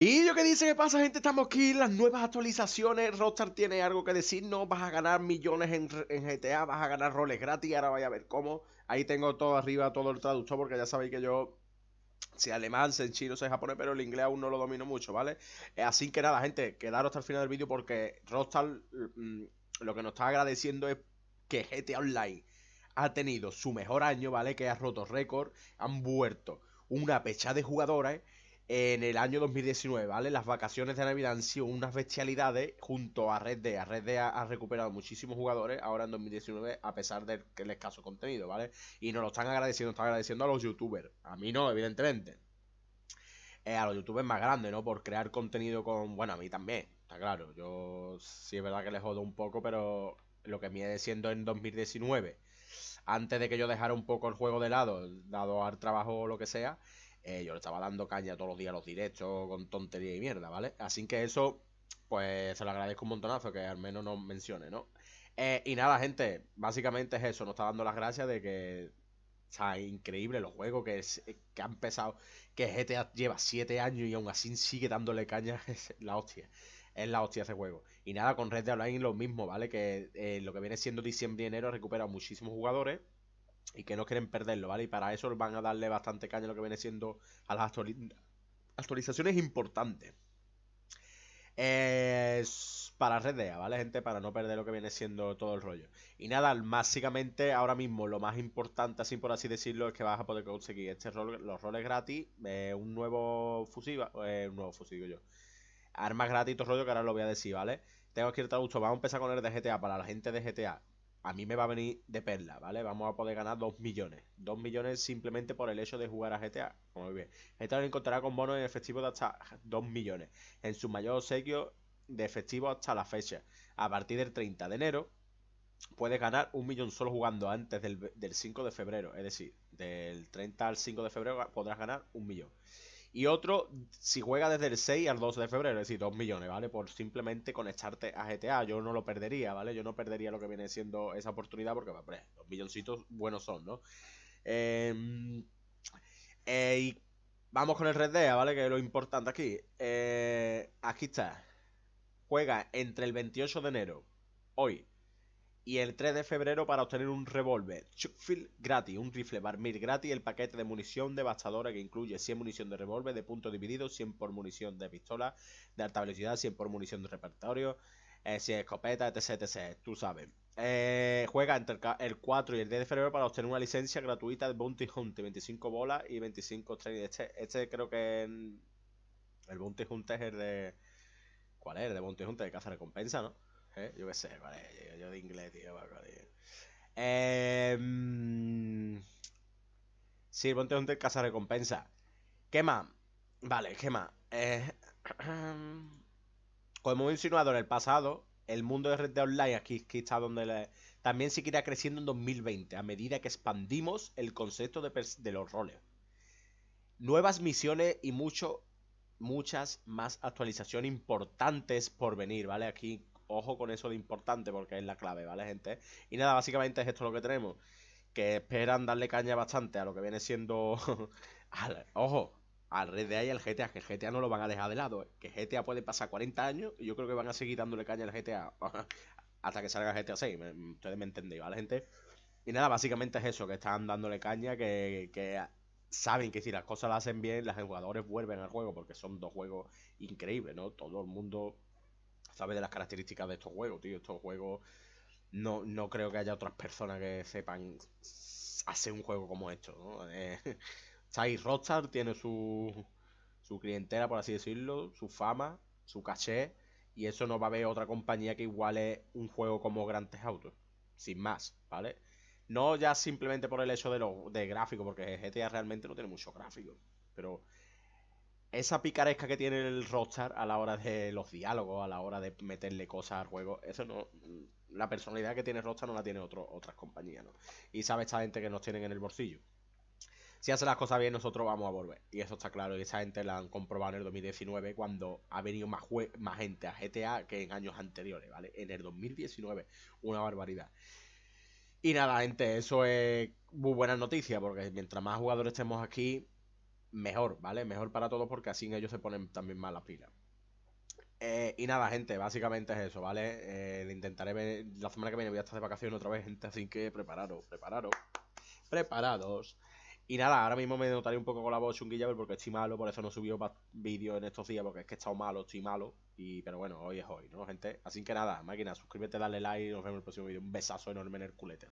Y yo que dice que pasa, gente, estamos aquí. Las nuevas actualizaciones. Rockstar tiene algo que decir no Vas a ganar millones en, GTA, vas a ganar roles gratis. Ahora vaya a ver cómo. Ahí tengo todo arriba, todo el traductor, porque ya sabéis que yo sé alemán, sé chino, sé japonés, pero el inglés aún no lo domino mucho, ¿vale? Eh, así que nada, gente, quedaros hasta el final del vídeo porque Rockstar mm, lo que nos está agradeciendo es que GTA Online ha tenido su mejor año, ¿vale? Que ha roto récord, han vuelto una pecha de jugadores en el año 2019, ¿vale? Las vacaciones de Navidad han sido unas bestialidades junto a Red a Red Dead ha, recuperado muchísimos jugadores ahora en 2019 a pesar del, escaso contenido, ¿vale? Y nos lo están agradeciendo, están agradeciendo a los youtubers. A mí no, evidentemente. Eh, a los youtubers más grandes, ¿no? Por crear contenido con... Bueno, a mí también, está claro. Yo sí es verdad que les jodo un poco, pero lo que me he siendo en 2019, antes de que yo dejara un poco el juego de lado, dado al trabajo o lo que sea eh, yo le estaba dando caña todos los días los directos con tontería y mierda, ¿vale? Así que eso, pues se lo agradezco un montonazo que al menos nos mencione, ¿no? Eh, y nada, gente, básicamente es eso, nos está dando las gracias de que está increíble los juegos que, es, eh, que han empezado, que GTA lleva 7 años y aún así sigue dándole caña, es la hostia. Es la hostia ese juego. Y nada, con Red Dead Online lo mismo, ¿vale? Que lo que viene siendo diciembre y enero ha recuperado muchísimos jugadores y que no quieren perderlo, ¿vale? Y para eso van a darle bastante caña lo que viene siendo a las actualizaciones importantes. para Red ¿vale, gente? Para no perder lo que viene siendo todo el rollo. Y nada, básicamente ahora mismo lo más importante, así por así decirlo, es que vas a poder conseguir este rol, los roles gratis, eh, un nuevo fusil, eh, un nuevo fusil, yo. Armas gratis, todo rollo que ahora lo voy a decir, ¿vale? Tengo que ir a gusto, vamos a empezar con el de GTA, para la gente de GTA a mí me va a venir de perla, ¿vale? Vamos a poder ganar 2 millones. 2 millones simplemente por el hecho de jugar a GTA. Como bien. GTA encontrará con bonos en efectivo de hasta 2 millones. En su mayor obsequio de efectivo hasta la fecha. A partir del 30 de enero puedes ganar un millón solo jugando antes del, 5 de febrero. Es decir, del 30 al 5 de febrero podrás ganar un millón. Y otro, si juega desde el 6 al 12 de febrero, es decir, 2 millones, ¿vale? Por simplemente conectarte a GTA. Yo no lo perdería, ¿vale? Yo no perdería lo que viene siendo esa oportunidad porque, hombre, pues, 2 milloncitos buenos son, ¿no? Em, eh, y vamos con el Red Dead, ¿vale? Que es lo importante aquí. Eh, aquí está. Juega entre el 28 de enero, hoy, y el 3 de febrero para obtener un revólver Chuckfield gratis, un rifle Barmir gratis, el paquete de munición devastadora que incluye 100 munición de revólver de punto dividido, 100 por munición de pistola de alta velocidad, 100 por munición de repertorio, 100 eh, escopeta, etc, etc, tú sabes. Eh, juega entre el, 4 y el 10 de febrero para obtener una licencia gratuita de Bounty hunter 25 bolas y 25 training. Este, este creo que el Bounty hunter es el de... ¿Cuál es? El de Bounty hunter de caza recompensa, ¿no? ¿Eh? Yo qué sé, vale, yo, de inglés, tío, Eh, sí, ponte un casa recompensa. ¿Qué más? Vale, ¿qué más? Eh, como hemos insinuado en el pasado, el mundo de Red de Online aquí, está donde también seguirá creciendo en 2020 a medida que expandimos el concepto de, de los roles. Nuevas misiones y mucho, muchas más actualizaciones importantes por venir, ¿vale? Aquí Ojo con eso de importante porque es la clave, ¿vale, gente? Y nada, básicamente es esto lo que tenemos. Que esperan darle caña bastante a lo que viene siendo... ojo, al Red Dead y al GTA, que el GTA no lo van a dejar de lado. ¿eh? Que GTA puede pasar 40 años y yo creo que van a seguir dándole caña al GTA hasta que salga GTA 6. Ustedes me entendéis, ¿vale, gente? Y nada, básicamente es eso, que están dándole caña, que, que saben que si las cosas las hacen bien, los jugadores vuelven al juego, porque son dos juegos increíbles, ¿no? Todo el mundo sabe de las características de estos juegos, tío. Estos juegos. No, no creo que haya otras personas que sepan hacer un juego como esto, ¿no? Eh, Rockstar tiene su, su clientela, por así decirlo, su fama, su caché, y eso no va a haber otra compañía que iguale un juego como Grand Theft Auto, sin más, ¿vale? No ya simplemente por el hecho de, lo, de gráfico, porque GTA realmente no tiene mucho gráfico, pero esa picaresca que tiene el Rockstar a la hora de los diálogos, a la hora de meterle cosas al juego, eso no. La personalidad que tiene Rockstar no la tiene otras compañías, ¿no? Y sabe esta gente que nos tienen en el bolsillo. Si hace las cosas bien, nosotros vamos a volver. Y eso está claro. Y esa gente la han comprobado en el 2019 cuando ha venido más, más gente a GTA que en años anteriores, ¿vale? En el 2019. Una barbaridad. Y nada, gente, eso es muy buena noticia porque mientras más jugadores estemos aquí, mejor, ¿vale? Mejor para todos porque así ellos se ponen también más la pilas. Eh, y nada, gente, básicamente es eso, ¿vale? Eh, intentaré ver, la semana que viene voy a estar de vacaciones otra vez, gente, así que prepararos, prepararos, preparados. Y nada, ahora mismo me notaré un poco con la voz chunguilla porque estoy malo, por eso no subió vídeos en estos días, porque es que he estado malo, estoy malo. Y, pero bueno, hoy es hoy, ¿no, gente? Así que nada, máquina, suscríbete, dale like y nos vemos en el próximo vídeo. Un besazo enorme en el culete.